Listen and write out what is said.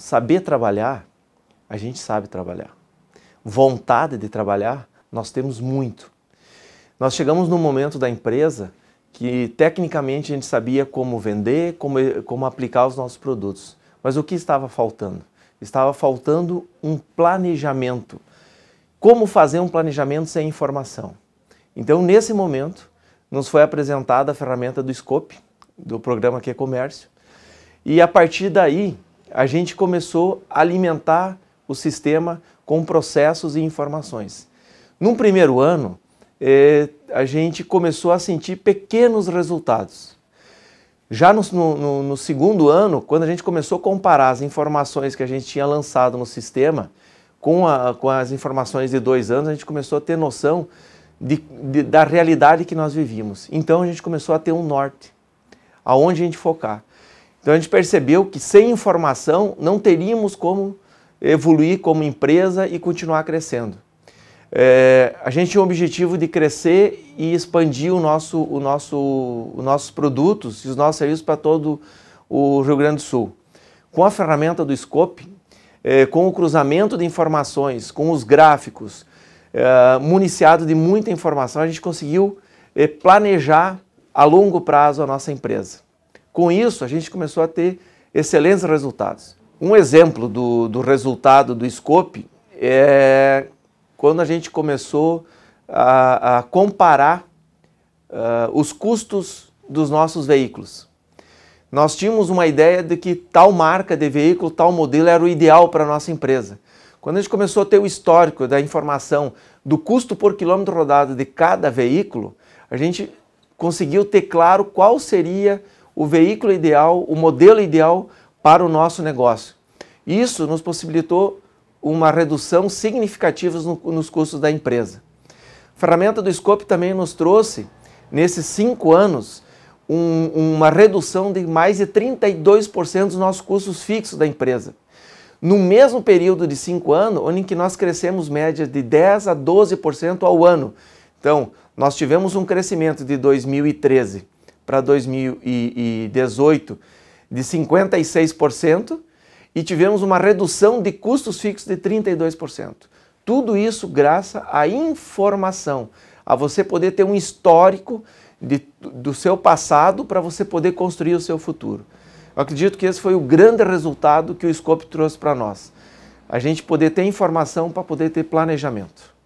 Saber trabalhar, a gente sabe trabalhar. Vontade de trabalhar, nós temos muito. Nós chegamos num momento da empresa que tecnicamente a gente sabia como vender, como, como aplicar os nossos produtos. Mas o que estava faltando? Estava faltando um planejamento. Como fazer um planejamento sem informação? Então, nesse momento, nos foi apresentada a ferramenta do Scope, do programa Que é Comércio, e a partir daí a gente começou a alimentar o sistema com processos e informações. Num primeiro ano, é, a gente começou a sentir pequenos resultados. Já no, no, no, segundo ano, quando a gente começou a comparar as informações que a gente tinha lançado no sistema com, a, com as informações de dois anos, a gente começou a ter noção de, de, da realidade que nós vivíamos. Então a gente começou a ter um norte, aonde a gente focar. Então a gente percebeu que sem informação não teríamos como evoluir como empresa e continuar crescendo. É, a gente tinha o objetivo de crescer e expandir o nosso, o nosso, os nossos produtos e os nossos serviços para todo o Rio Grande do Sul. Com a ferramenta do Scope, é, com o cruzamento de informações, com os gráficos, é, municiado de muita informação, a gente conseguiu é, planejar a longo prazo a nossa empresa. Com isso, a gente começou a ter excelentes resultados. Um exemplo do, do resultado do Scope é quando a gente começou a, a comparar uh, os custos dos nossos veículos. Nós tínhamos uma ideia de que tal marca de veículo, tal modelo era o ideal para a nossa empresa. Quando a gente começou a ter o histórico da informação do custo por quilômetro rodado de cada veículo, a gente conseguiu ter claro qual seria o veículo ideal, o modelo ideal para o nosso negócio. Isso nos possibilitou uma redução significativa nos custos da empresa. A ferramenta do Scope também nos trouxe, nesses cinco anos, um, uma redução de mais de 32% dos nossos custos fixos da empresa. No mesmo período de cinco anos, onde que nós crescemos média de 10% a 12% ao ano. Então, nós tivemos um crescimento de 2013 para 2018 de 56% e tivemos uma redução de custos fixos de 32%. Tudo isso graças à informação, a você poder ter um histórico de, do seu passado para você poder construir o seu futuro. Eu acredito que esse foi o grande resultado que o Scope trouxe para nós. A gente poder ter informação para poder ter planejamento.